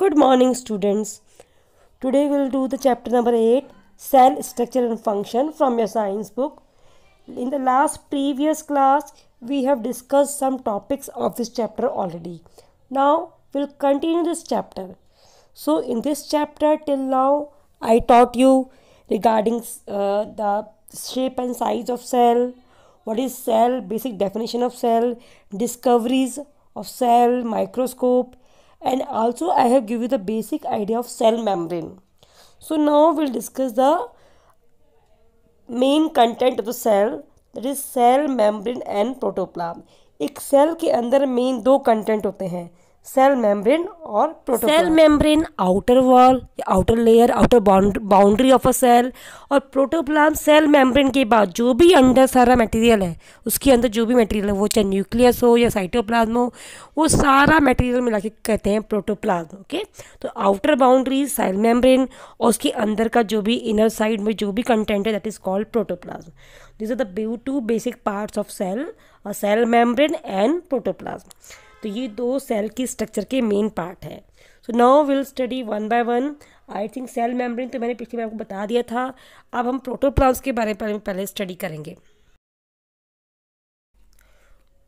Good morning students. Today we will do the chapter number 8 Cell Structure and Function from your science book. In the last previous class we have discussed some topics of this chapter already. Now we will continue this chapter. So in this chapter till now I taught you regarding uh, the shape and size of cell, what is cell, basic definition of cell, discoveries of cell, microscope, and also I have give you the basic idea of cell membrane. So now we'll discuss the main content of the cell that is cell membrane and protoplasm एक cell के अंदर main दो content होते हैं cell membrane और cell membrane outer wall outer layer outer boundary of a cell और protoplasm cell membrane के बाद जो भी अंदर सारा मटेरियल है उसके अंदर जो भी मटेरियल है वो चाहे न्यूक्लियस हो या साइटोप्लाज्म हो वो सारा मटेरियल मिला के कहते हैं प्रोटोप्लाज्म ओके तो आउटर बाउंड्री सेल मेम्ब्रेन और उसके अंदर का जो भी इनर साइड में जो भी कंटेंट है that is called protoplasm this are the two basic parts of cell cell membrane and protoplasm तो ये दो सेल की स्ट्रक्चर के मेन पार्ट है so now will study one by one I think cell membrane तो मैंने पिछली बार आपको बता दिया था अब हम प्रोटोप्लाज्म के बारे में पहले स्टडी करेंगे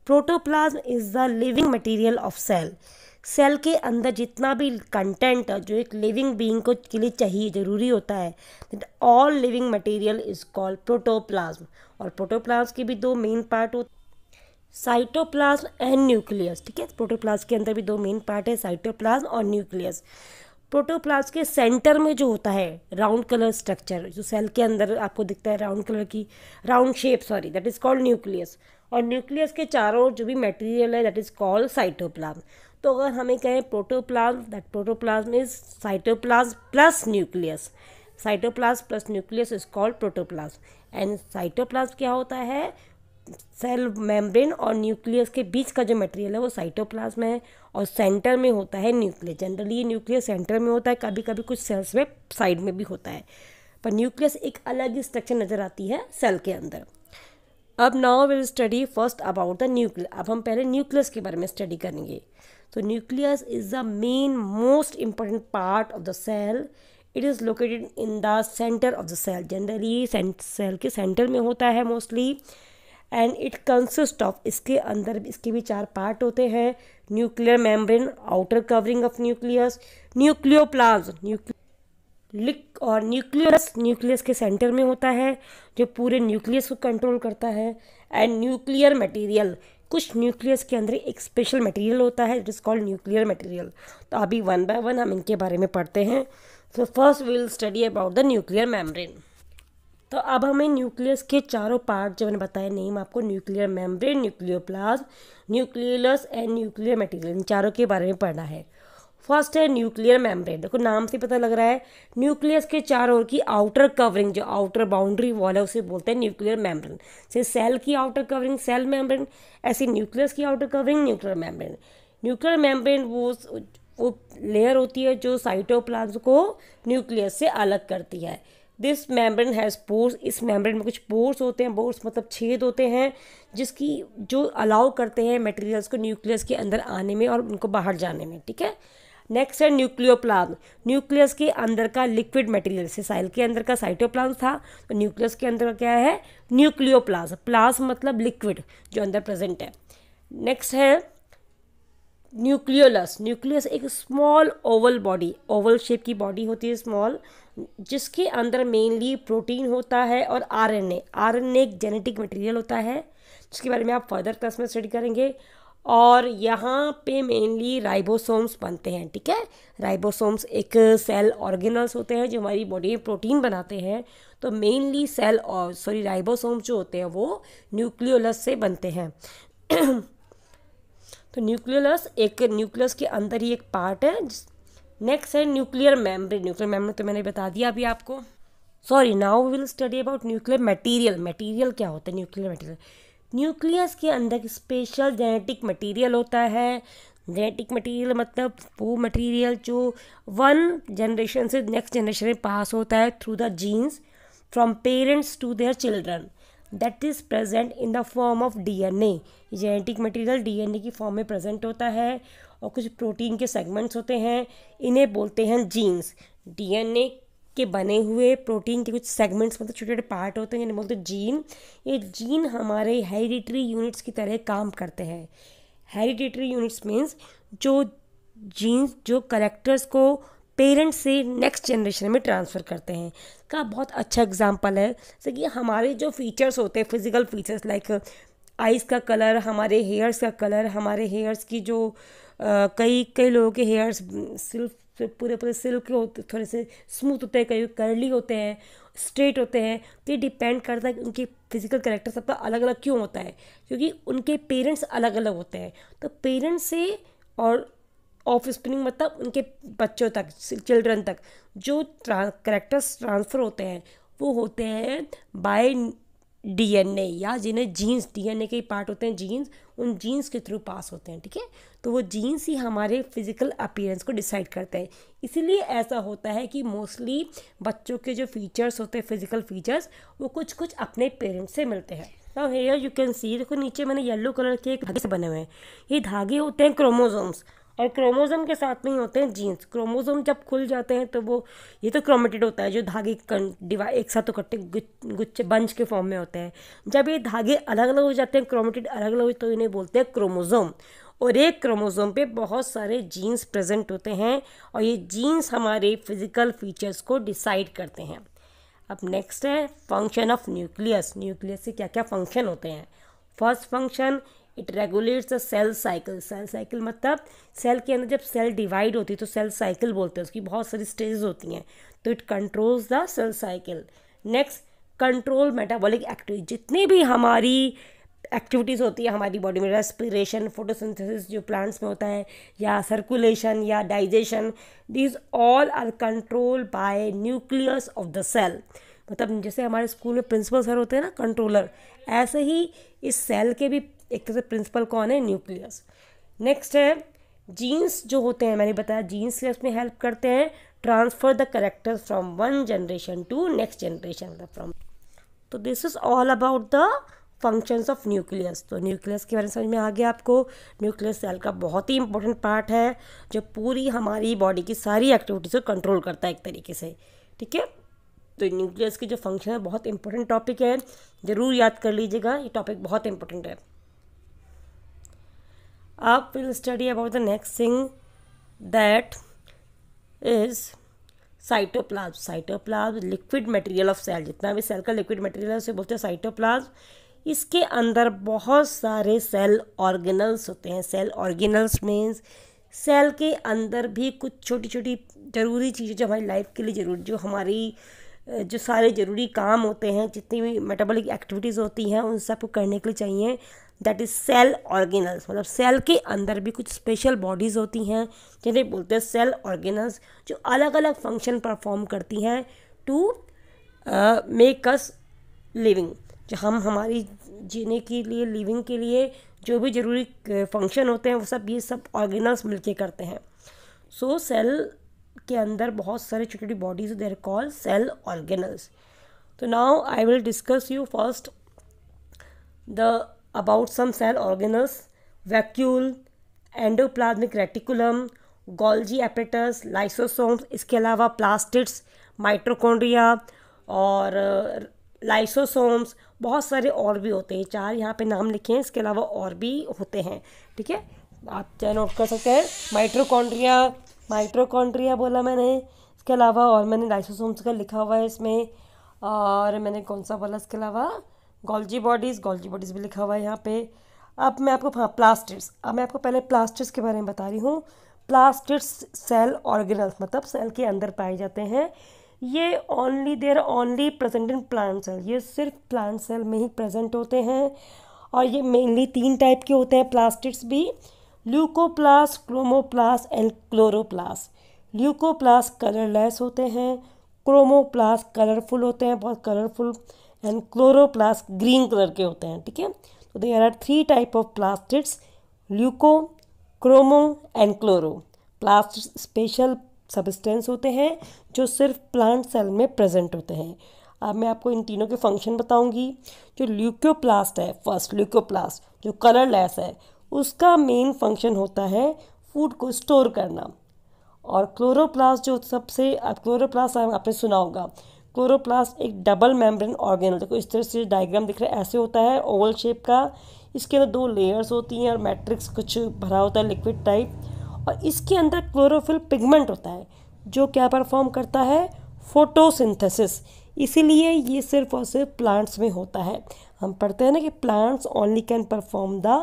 protoplasm is the living material of cell cell के अंदर जितना भी कंटेंट जो एक लिविंग बीइंग को के लिए चाहिए ज़रूरी होता है all living material is called protoplasm और प्रोटोप्लाज्म के भी दो मेन पार्ट होते साइटोप्लाज्म एंड न्यूक्लियस ठीक है प्रोटोप्लाज्म के अंदर भी दो मेन पार्ट है साइटोप्लाज्म और न्यूक्लियस प्रोटोप्लाज्म के सेंटर में जो होता है राउंड कलर स्ट्रक्चर जो सेल के अंदर आपको दिखता है राउंड कलर की round shape sorry that is called nucleus और न्यूक्लियस के चारों ओर जो भी मटेरियल है दैट इज़ कॉल्ड साइटोप्लाज्म तो अगर हमें कहें protoplasm that protoplasm is cytoplasm plus nucleus cytoplasm plus nucleus is called protoplasm and cytoplasm क्या होता है सेल मेम्ब्रेन और न्यूक्लियस के बीच का जो मटेरियल है वो साइटोप्लाज्म है और सेंटर में होता है न्यूक्लियस जनरली ये न्यूक्लियस सेंटर में होता है कभी कभी कुछ सेल्स में साइड में भी होता है पर न्यूक्लियस एक अलग ही स्ट्रक्चर नज़र आती है सेल के अंदर अब now will study first about the nucleus अब हम पहले न्यूक्लियस के बारे में स्टडी करेंगे तो nucleus is the main most important part of the cell it is located in the centre of the cell generally cell के सेंटर में होता है mostly and it consist of इसके अंदर इसके भी चार पार्ट होते हैं nuclear membrane outer covering of nucleus nucleoplasm लिक और न्यूक्लियस न्यूक्लियस के सेंटर में होता है जो पूरे न्यूक्लियस को कंट्रोल करता है एंड न्यूक्लियर मटेरियल कुछ न्यूक्लियस के अंदर एक स्पेशल मटेरियल होता है it is called nuclear material तो अभी वन बाय वन हम इनके बारे में पढ़ते हैं so first we will study about the nuclear membrane तो अब हमें न्यूक्लियस के चारों पार्ट जो मैंने बताया नेम आपको nuclear membrane nucleoplasm nucleolus and nuclear material इन चारों के बारे में पढ़ना है फर्स्ट है न्यूक्लियर मेम्ब्रेन देखो नाम से पता लग रहा है न्यूक्लियस के चार ओर की आउटर कवरिंग जो आउटर बाउंड्री वॉल है उसे बोलते हैं न्यूक्लियर मेम्ब्रेन से सेल की आउटर कवरिंग सेल मेम्ब्रेन ऐसी न्यूक्लियस की outer covering nuclear membrane nuclear membrane वो वो लेयर होती है जो साइटोप्लाज्म को न्यूक्लियस से अलग करती है दिस मेम्ब्रेन हैज़ पोर्स इस मेम्ब्रेन में कुछ पोर्स होते हैं पोर्स मतलब छेद होते हैं जिसकी जो अलाउ करते हैं मटेरियल्स को न्यूक्लियस के अंदर आने में और उनको बाहर जाने में ठीक है नेक्स्ट है न्यूक्लियोप्लाज्म न्यूक्लियस के अंदर का लिक्विड मटेरियल से साइल के अंदर का साइटोप्लाज्म था तो न्यूक्लियस के अंदर का क्या है न्यूक्लियोप्लाज्म प्लाज्म मतलब लिक्विड जो अंदर प्रेजेंट है नेक्स्ट है न्यूक्लियोलस न्यूक्लियस एक small oval body oval shape की बॉडी होती है स्मॉल जिसके अंदर मेनली प्रोटीन होता है और आरएनए आरएनए एक जेनेटिक मटेरियल होता है जिसके बारे में आप फर्दर क्लास में स्टडी करेंगे और यहाँ पे मेनली राइबोसोम्स बनते हैं ठीक है राइबोसोम्स एक सेल ऑर्गेनल्स होते हैं जो हमारी बॉडी में प्रोटीन बनाते हैं तो मेनली सेल और सॉरी राइबोसोम्स जो होते हैं वो न्यूक्लियोलस से बनते हैं तो न्यूक्लियोलस एक न्यूक्लियस के अंदर ही एक पार्ट है नेक्स्ट है न्यूक्लियर मेम्ब्रेन न्यूक्लियर मेम्ब्रेन तो मैंने बता दिया अभी आपको sorry now will study about nuclear material material क्या होता है न्यूक्लियर मटेरियल न्यूक्लियस के अंदर स्पेशल जेनेटिक मटेरियल होता है जेनेटिक मटेरियल मतलब वो मटेरियल जो वन जनरेशन से नेक्स्ट जनरेशन में पास होता है through the genes from parents to their children that is present in the form of DNA genetic material DNA की फॉर्म में प्रेजेंट होता है और कुछ प्रोटीन के सेगमेंट्स होते हैं इन्हें बोलते हैं जीन्स डीएनए के बने हुए प्रोटीन के कुछ सेगमेंट्स मतलब छोटे छोटे पार्ट होते हैं जिन्हें बोलते हैं जीन ये जीन हमारे हेरिडिटरी यूनिट्स की तरह काम करते हैं हेरिडिटरी यूनिट्स मीन्स जो जीन्स जो करेक्टर्स को पेरेंट्स से नेक्स्ट जनरेशन में ट्रांसफ़र करते हैं का बहुत अच्छा एग्जाम्पल है जैसे कि हमारे जो फीचर्स होते हैं फिज़िकल फीचर्स लाइक आइज़ का कलर हमारे हेयर्स का कलर हमारे हेयर्स की जो आ, कई कई लोगों के हेयर्स सिल्फ पूरे पूरे सिल्क होते थोड़े से स्मूथ होते हैं कई कर्ली होते हैं स्ट्रेट होते हैं तो ये डिपेंड करता है कि उनके फिजिकल करेक्टर सबका अलग अलग क्यों होता है क्योंकि उनके पेरेंट्स अलग अलग होते हैं तो पेरेंट्स से और ऑफ स्पिनिंग मतलब उनके बच्चों तक चिल्ड्रन तक जो करेक्टर्स ट्रांसफ़र होते हैं वो होते हैं बाय डीएनए या जिन्हें जीन्स डीएनए के पार्ट होते हैं जीन्स उन जीन्स के थ्रू पास होते हैं ठीक है तो वो जीन्स ही हमारे फिजिकल अपीयरेंस को डिसाइड करते हैं इसीलिए ऐसा होता है कि मोस्टली बच्चों के जो फीचर्स होते हैं फिजिकल फीचर्स वो कुछ कुछ अपने पेरेंट्स से मिलते हैं now here you can see देखो नीचे मैंने येलो कलर के एक धागे से बने हुए हैं ये धागे होते हैं क्रोमोजोम्स और क्रोमोज़ोम के साथ में ही होते हैं जीन्स क्रोमोज़ोम जब खुल जाते हैं तो वो ये तो क्रोमेटेड होता है जो धागे डिवा एक साथ इकट्ठे तो गुच्छे बंच के फॉर्म में होते हैं जब ये धागे अलग अलग हो जाते हैं क्रोमेटेड अलग अलग तो इन्हें बोलते हैं क्रोमोज़ोम और एक क्रोमोज़ोम पे बहुत सारे जीन्स प्रेजेंट होते हैं और ये जीन्स हमारे फिजिकल फीचर्स को डिसाइड करते हैं अब नेक्स्ट है फंक्शन ऑफ न्यूक्लियस न्यूक्लियस से क्या क्या फंक्शन होते हैं first function it regulates the cell cycle cell cycle मतलब सेल के अंदर जब सेल डिवाइड होती है तो सेल साइकिल बोलते हैं उसकी बहुत सारी स्टेज होती हैं तो it controls the cell cycle next control metabolic activity जितनी भी हमारी एक्टिविटीज़ होती है हमारी बॉडी में रेस्पिरेशन फोटोसिंथेसिस जो प्लांट्स में होता है या सर्कुलेशन या digestion these all are control by nucleus of the cell मतलब जैसे हमारे स्कूल में प्रिंसिपल सर होते हैं ना कंट्रोलर ऐसे ही इस सेल के भी एक तरह से प्रिंसिपल कौन है न्यूक्लियस नेक्स्ट है जीन्स जो होते हैं मैंने बताया जीन्स उसमें हेल्प करते हैं transfer the characters from one generation to next generation from तो this is all about the functions of nucleus तो न्यूक्लियस के बारे में समझ में आ गया आपको न्यूक्लियस सेल का बहुत ही इंपॉर्टेंट पार्ट है जो पूरी हमारी बॉडी की सारी एक्टिविटीज़ को कंट्रोल करता है एक तरीके से ठीक है तो न्यूक्लियस के जो फंक्शन है बहुत इंपॉर्टेंट टॉपिक है ज़रूर याद कर लीजिएगा ये टॉपिक बहुत इंपॉर्टेंट है आप will study about the next thing that is cytoplasm cytoplasm liquid material of cell जितना भी सेल का लिक्विड मटेरियल है उसे बोलते हैं साइटोप्लाज इसके अंदर बहुत सारे सेल ऑर्गेनल्स होते हैं सेल ऑर्गेनल्स मीन्स सेल के अंदर भी कुछ छोटी छोटी ज़रूरी चीज़ें जो हमारी लाइफ के लिए ज़रूरी जो हमारी जो सारे ज़रूरी काम होते हैं जितनी भी मेटाबॉलिक एक्टिविटीज़ होती हैं उन सबको करने के लिए चाहिए दैट इज़ सेल ऑर्गेनल्स मतलब सेल के अंदर भी कुछ स्पेशल बॉडीज़ होती हैं जिन्हें बोलते हैं सेल ऑर्गेनल्स जो अलग अलग फंक्शन परफॉर्म करती हैं टू मेक अस लिविंग जो हम हमारी जीने के लिए लिविंग के लिए जो भी ज़रूरी फंक्शन uh, होते हैं वो सब ये सब ऑर्गेनल्स मिलके करते हैं सो so, सेल के अंदर बहुत सारे छोटी छोटी bodies they're call cell organelles तो now I will discuss you first the about some cell organelles, vacuole, endoplasmic reticulum, Golgi apparatus lysosomes इसके अलावा प्लास्टिड्स माइट्रोकोंड्रिया और लाइसोसोम्स uh, बहुत सारे और भी होते हैं चार यहाँ पे नाम लिखे हैं इसके अलावा और भी होते हैं ठीक है आप चाहे नोट कर सकते हैं माइट्रोकोंड्रिया माइट्रोकोंड्रिया बोला मैंने इसके अलावा और मैंने लाइसोसोम्स का लिखा हुआ है इसमें और मैंने कौन सा बोला इसके अलावा गोल्जी बॉडीज़ गोल्जी बॉडीज़ भी लिखा हुआ है यहाँ पे अब मैं आपको हाँ प्लास्टिड्स अब मैं आपको पहले प्लास्टिड्स के बारे में बता रही हूँ प्लास्टिड्स सेल ऑर्गेनल्स मतलब सेल के अंदर पाए जाते हैं ये only there only present in plant cell ये सिर्फ प्लांट सेल में ही प्रेजेंट होते हैं और ये मेनली तीन टाइप के होते हैं प्लास्टिक्स भी leucoplast chromoplast and chloroplast leucoplast colourless होते हैं क्रोमोप्लास कलरफुल होते हैं बहुत colourful and chloroplast green colour के होते हैं ठीक है तो there are three type of plastids leuco chromo and chloroplast special substance होते हैं जो सिर्फ प्लांट सेल में प्रेजेंट होते हैं अब मैं आपको इन तीनों के फंक्शन बताऊंगी जो ल्यूकोप्लास्ट है फर्स्ट ल्यूकोप्लास्ट जो कलरलेस है उसका मेन फंक्शन होता है फूड को स्टोर करना और क्लोरोप्लास्ट जो सबसे क्लोरोप्लास्ट आपने सुना होगा क्लोरोप्लास्ट एक डबल मेम्ब्रेन ऑर्गेन देखो इस तरह से डायग्राम दिख रहा है ऐसे होता है ओवल शेप का इसके अंदर दो लेयर्स होती हैं और मैट्रिक्स कुछ भरा होता है लिक्विड टाइप और इसके अंदर क्लोरोफिल पिगमेंट होता है जो क्या परफॉर्म करता है फोटोसिंथेसिस इसीलिए ये सिर्फ और सिर्फ प्लांट्स में होता है हम पढ़ते हैं ना कि plants only can perform the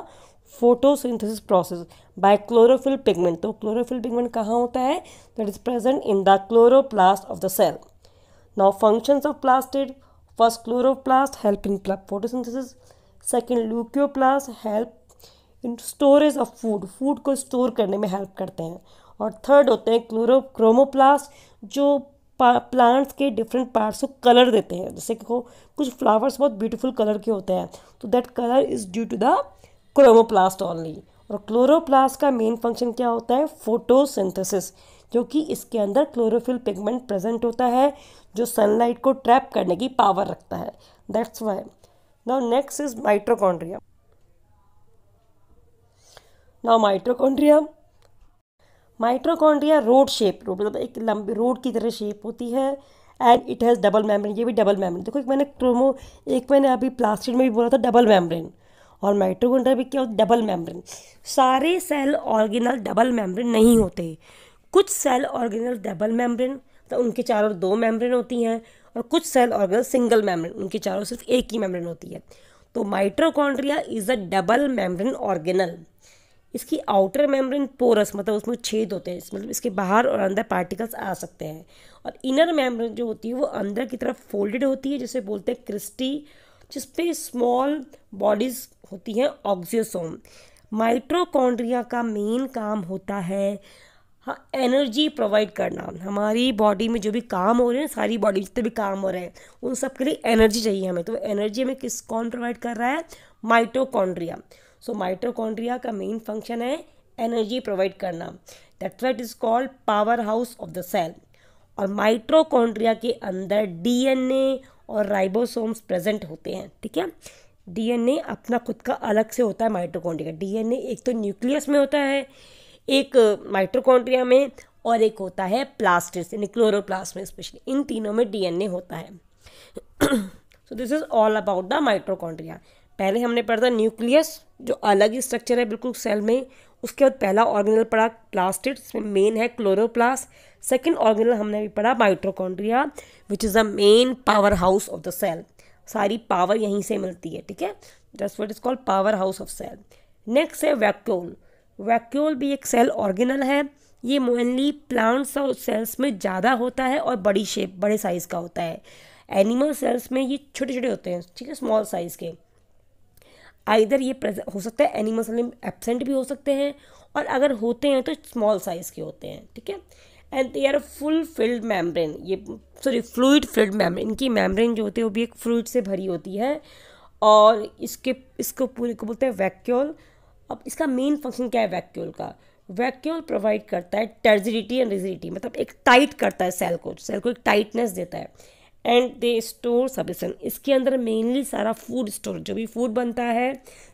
photosynthesis process by chlorophyll pigment तो क्लोरोफिल पिगमेंट कहाँ होता है that is present in the chloroplast of the cell Now functions of plastid, first chloroplast helping photosynthesis, second leucoplast help in storage of food food को store करने में help करते हैं और थर्ड होते हैं क्लोरो क्रोमोप्लास्ट जो प्लांट्स के डिफरेंट पार्ट्स को कलर देते हैं जैसे कि कुछ फ्लावर्स बहुत ब्यूटीफुल कलर के होते हैं तो that colour is due to the chromoplast only और क्लोरोप्लास्ट का मेन फंक्शन क्या होता है फोटोसिंथेसिस क्योंकि इसके अंदर क्लोरोफिल पिगमेंट प्रेजेंट होता है जो सनलाइट को ट्रैप करने की पावर रखता है that's why now next is mitochondria now mitochondria mitochondria rod shape rod मतलब एक लंबी रोड की तरह शेप होती है and it has double membrane ये भी डबल मेम्ब्रेन देखो एक मैंने क्रोमो एक मैंने अभी प्लास्टिक में भी बोला था डबल मेम्ब्रेन और माइट्रोकॉन्ड्रिया भी क्या होता डबल मेम्ब्रेन सारे सेल ऑर्गेनल डबल मेम्ब्रेन नहीं होते कुछ सेल ऑर्गेनल डबल मेम्ब्रेन तो उनके चारों दो मेम्ब्रेन होती हैं और कुछ सेल ऑर्गन सिंगल मेम्ब्रेन उनके चारों सिर्फ एक ही मेम्ब्रेन होती है तो mitochondria is a double membrane organelle इसकी आउटर मेम्ब्रेन पोरस मतलब उसमें छेद होते हैं मतलब इसके बाहर और अंदर पार्टिकल्स आ सकते हैं और इनर मेम्ब्रेन जो होती है वो अंदर की तरफ फोल्डेड होती है जिसे बोलते हैं क्रिस्टी जिस पे स्मॉल बॉडीज़ होती हैं ऑक्सियोसोम माइट्रोकॉन्ड्रिया का मेन काम होता है हाँ एनर्जी प्रोवाइड करना हमारी बॉडी में जो भी काम हो रहे हैं सारी बॉडी जितने भी काम हो रहे हैं उन सब के लिए एनर्जी चाहिए हमें तो एनर्जी हमें किस कौन प्रोवाइड कर रहा है माइटोकॉन्ड्रिया सो माइटोकॉन्ड्रिया का मेन फंक्शन है एनर्जी प्रोवाइड करना that's why it is called power house of the cell और माइट्रोकॉन्ड्रिया के अंदर डीएनए और राइबोसोम्स प्रेजेंट होते हैं ठीक है डीएनए अपना खुद का अलग से होता है माइट्रोकॉन्ड्रिया डीएनए एक तो न्यूक्लियस में होता है एक माइट्रोकॉन्ट्रिया में और एक होता है प्लास्टिड यानी क्लोरोप्लास्ट में स्पेशली इन तीनों में डीएनए होता है so this is all about the mitochondria पहले हमने पढ़ा था न्यूक्लियस जो अलग ही स्ट्रक्चर है बिल्कुल सेल में उसके बाद पहला ऑर्गेनल पढ़ा प्लास्टिड इसमें मेन है क्लोरोप्लास्ट सेकेंड ऑर्गेनल हमने भी पढ़ा mitochondria which is the main power house of the cell सारी पावर यहीं से मिलती है ठीक है this what is called power house of cell next है वैक्यूल वैक्यूल भी एक सेल ऑर्गेनल है ये मोनली प्लांट्स और सेल्स में ज़्यादा होता है और बड़ी शेप बड़े साइज़ का होता है एनिमल सेल्स में ये छोटे छोटे होते हैं ठीक है स्मॉल साइज़ के आइधर ये हो सकता है एनिमल सेल में एबसेंट भी हो सकते हैं और अगर होते हैं तो स्मॉल साइज़ के होते हैं ठीक है and they are full filled membrane ये सॉरी फ्लूड फिल्ड मैम्ब्रेन इनकी मैमब्रेन जो होती है वो भी एक फ्लूड से भरी होती है और इसके इसको पूरे को बोलते हैं वैक्यूल अब इसका मेन फंक्शन क्या है वैक्यूल का वैक्यूल प्रोवाइड करता है टर्जिडिटी एंड रिजिडिटी मतलब एक टाइट करता है सेल को सेल को एक टाइटनेस देता है एंड दे स्टोर सबिसन इसके अंदर मेनली सारा फूड स्टोर जो भी फूड बनता है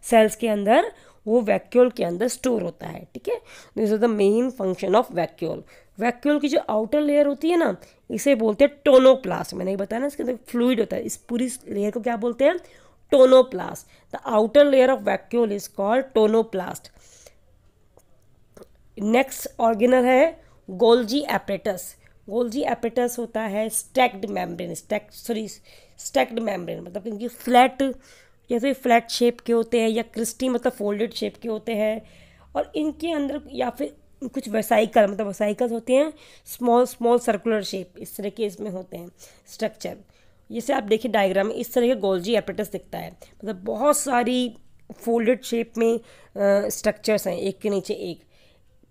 सेल्स के अंदर वो वैक्यूल के अंदर स्टोर होता है ठीक है this is the main function of vacuole vacuole की जो आउटर लेयर होती है ना इसे बोलते हैं टोनोप्लास्ट मैंने बताया ना इसके अंदर फ्लूड होता है इस पूरी लेयर को क्या बोलते हैं tonoplast the outer layer of vacuole is called tonoplast next organelle है गोल्जी एपरेटस गोल्जी एपरेटस होता है stacked membrane stack sorry stacked membrane मतलब इनकी फ्लैट या फिर फ्लैट शेप के होते हैं या क्रिस्टी मतलब फोल्डेड शेप के होते हैं और इनके अंदर या फिर कुछ वेसाइकल मतलब वेसाइकल होते हैं स्मॉल स्मॉल सर्कुलर शेप इस तरह के इसमें होते हैं स्ट्रक्चर जैसे आप देखिए डायग्राम में इस तरह का गोल्जी एपरेटस दिखता है मतलब बहुत सारी फोल्डेड शेप में स्ट्रक्चर्स हैं एक के नीचे एक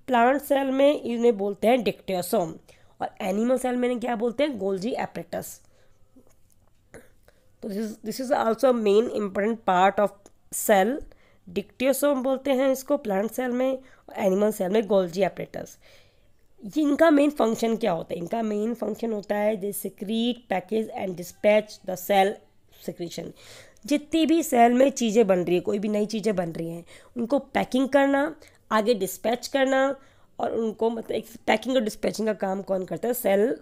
प्लांट सेल में इन्हें बोलते हैं डिक्टोसोम और एनिमल सेल में क्या बोलते हैं गोल्जी एपरेटस तो this is also main important part of cell dictyosome बोलते हैं इसको प्लांट सेल में और एनिमल सेल में गोल्जी एपरेटस इनका मेन फंक्शन क्या होता है इनका मेन फंक्शन होता है they secrete package and dispatch the cell secretion जितनी भी सेल में चीज़ें बन रही है कोई भी नई चीज़ें बन रही हैं उनको पैकिंग करना आगे डिस्पैच करना और उनको मतलब एक पैकिंग और डिस्पैचिंग का काम कौन करता है सेल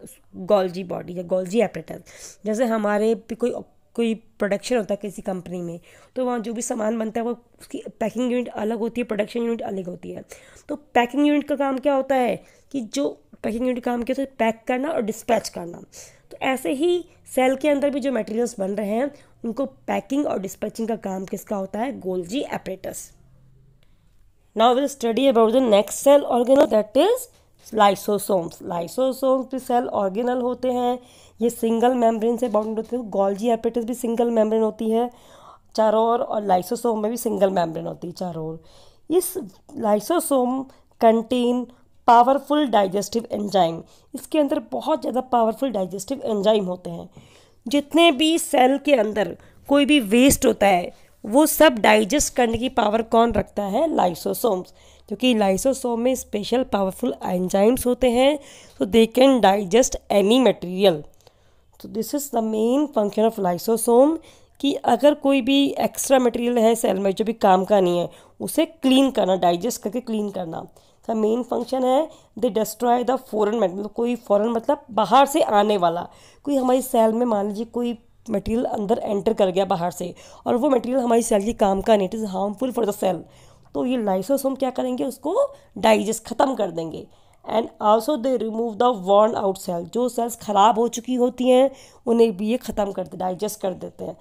गोल्जी बॉडी या गोल्जी एपरेटस जैसे हमारे भी कोई कोई प्रोडक्शन होता है किसी कंपनी में तो वहाँ जो भी सामान बनता है वो उसकी पैकिंग यूनिट अलग होती है प्रोडक्शन यूनिट अलग होती है तो पैकिंग यूनिट का काम क्या होता है कि जो पैकिंग यूनिट काम किया तो पैक करना और डिस्पैच करना तो ऐसे ही सेल के अंदर भी जो मटेरियल्स बन रहे हैं उनको पैकिंग और डिस्पैचिंग का काम किसका होता है Golgi apparatus now will study about the next cell organelle that is lysosomes lysosomes भी सेल ऑर्गेनल होते हैं ये सिंगल मेम्ब्रेन से बाउंड होते हैं गोल्जी एपेटिस भी सिंगल मेम्ब्रेन होती है चारों ओर और लाइसोसोम में भी सिंगल मेम्ब्रेन होती है चारों ओर इस lysosome contain powerful digestive enzyme इसके अंदर बहुत ज़्यादा पावरफुल डाइजेस्टिव एंजाइम होते हैं जितने भी सेल के अंदर कोई भी वेस्ट होता है वो सब डाइजेस्ट करने की पावर कौन रखता है लाइसोसोम्स क्योंकि लाइसोसोम में स्पेशल पावरफुल एंजाइम्स होते हैं so they can digest any material तो this is the main function of lysosome कि अगर कोई भी एक्स्ट्रा मटेरियल है सेल में जो भी काम का नहीं है उसे क्लीन करना डाइजेस्ट करके क्लीन करना का मेन फंक्शन है दे डिस्ट्रॉय द फॉरन मतलब कोई फॉरन मतलब बाहर से आने वाला कोई हमारी सेल में मान लीजिए कोई मटेरियल अंदर एंटर कर गया बाहर से और वो मटेरियल हमारी सेल के काम का नहीं it is harmful for the cell तो ये लाइसोसोम क्या करेंगे उसको डाइजेस्ट ख़त्म कर देंगे and also they remove the worn out cell जो सेल्स ख़राब हो चुकी होती हैं उन्हें भी ये ख़त्म करते डाइजेस्ट कर देते हैं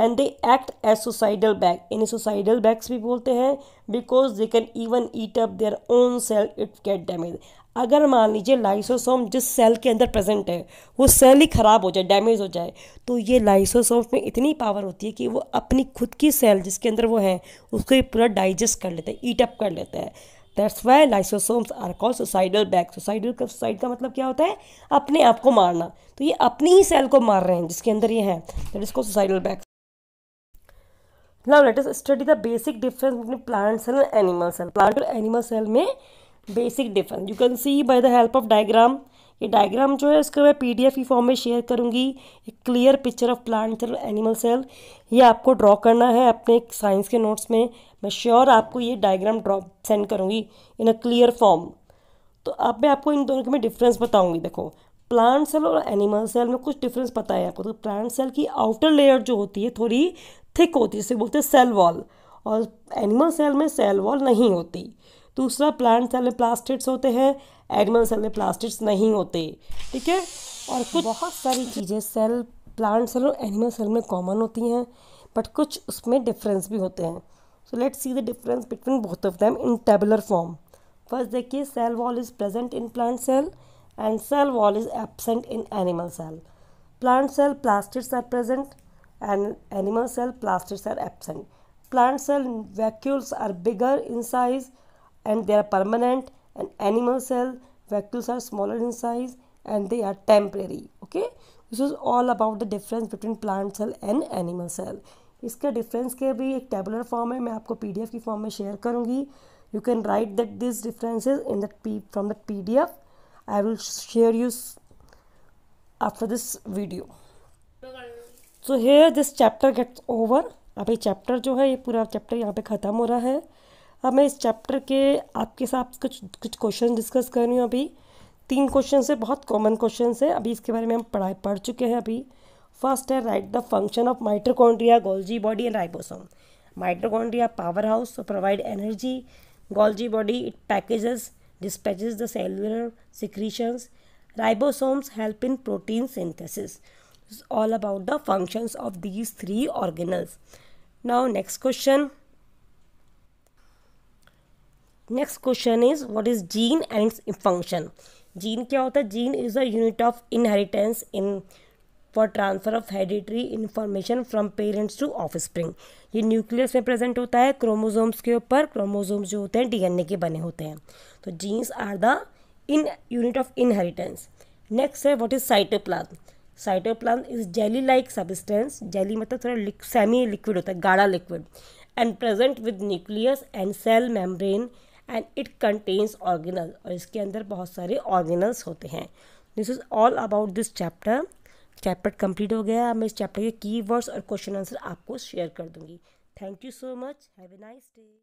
and they act as suicidal bag इन्हें सुसाइडल बैग्स भी बोलते हैं because they can even eat up their own cell it get damage अगर मान लीजिए लाइसोसोम जिस सेल के अंदर प्रेजेंट है वो सेल ही ख़राब हो जाए डैमेज हो जाए तो ये लाइसोसोम में इतनी पावर होती है कि वो अपनी खुद की सेल जिसके अंदर वो है उसको ये पूरा डाइजेस्ट कर लेता है ईट अप कर लेता है that's why lysosomes are call suicidal bag suicidal suicide का मतलब क्या होता है अपने आप को मारना तो ये अपनी ही सेल को मार रहे हैं जिसके अंदर ये है that is call suicidal bag now let us study the basic difference between plant cell and animal cell plant और एनिमल सेल में basic difference you can see by the help of diagram ये diagram जो है इसको मैं P D form में share करूँगी एक clear picture of plant cell animal cell ये आपको ड्रॉ करना है अपने साइंस के नोट्स में मैं श्योर आपको ये डायग्राम ड्रॉ सेंड करूँगी इन अ क्लियर फॉर्म तो अब मैं आपको इन दोनों के में डिफरेंस बताऊँगी देखो प्लांट सेल और एनिमल सेल में कुछ डिफरेंस पता है आपको तो प्लांट सेल की आउटर लेयर जो होती है थोड़ी थिक होती है जिसे बोलते हैं सेल वॉल और एनिमल सेल में सेल वॉल नहीं होती दूसरा प्लांट सेल में प्लास्टिड्स होते हैं एनिमल सेल में प्लास्टिड्स नहीं होते ठीक है और कुछ बहुत सारी चीज़ें सेल प्लांट सेल और एनिमल सेल में कॉमन होती हैं बट कुछ उसमें डिफरेंस भी होते हैं so let's see the difference between both of them in tabular form first देखिए cell wall is present in plant cell and cell wall is absent in animal cell plant cell plastids are present and animal cell plastids are absent plant cell vacuoles are bigger in size and they are permanent and animal cell vacuoles are smaller in size and they are temporary okay this is all about the difference between plant cell and animal cell इसका difference के भी एक tabular form है मैं आपको PDF की form में share करूंगी you can write that this differences in that P from that PDF I will share you after this video so here this chapter gets over अभी चैप्टर जो है ये पूरा चैप्टर यहाँ पे ख़त्म हो रहा है अब मैं इस चैप्टर के आपके साथ कुछ कुछ क्वेश्चन डिस्कस कर रही हूँ अभी तीन क्वेश्चन है बहुत कॉमन क्वेश्चन है अभी इसके बारे में हम पढ़ाई पढ़ चुके हैं अभी फर्स्ट है write the function of mitochondria Golgi body and ribosome mitochondria power house provide energy Golgi body it packages dispatches the cellular secretions ribosomes help in protein synthesis all about the functions of these three organelles now next question next question is what is gene and function gene क्या होता है gene is a unit of inheritance in for transfer of hereditary information from parents to of spring ये nucleus में present होता है chromosomes के ऊपर chromosomes जो होते हैं डीएनए के बने होते हैं तो genes are the in unit of inheritance next है what is cytoplasm cytoplasm is jelly like substance jelly मतलब थोड़ा सेमी लिक्विड होता है गाढ़ा liquid and present with nucleus and cell membrane and it contains organelle और इसके अंदर बहुत सारे ऑर्गेनल्स होते हैं this is all about this chapter chapter complete हो गया मैं इस चैप्टर के वर्ड्स और क्वेश्चन आंसर आपको शेयर कर दूंगी thank you so much have a nice day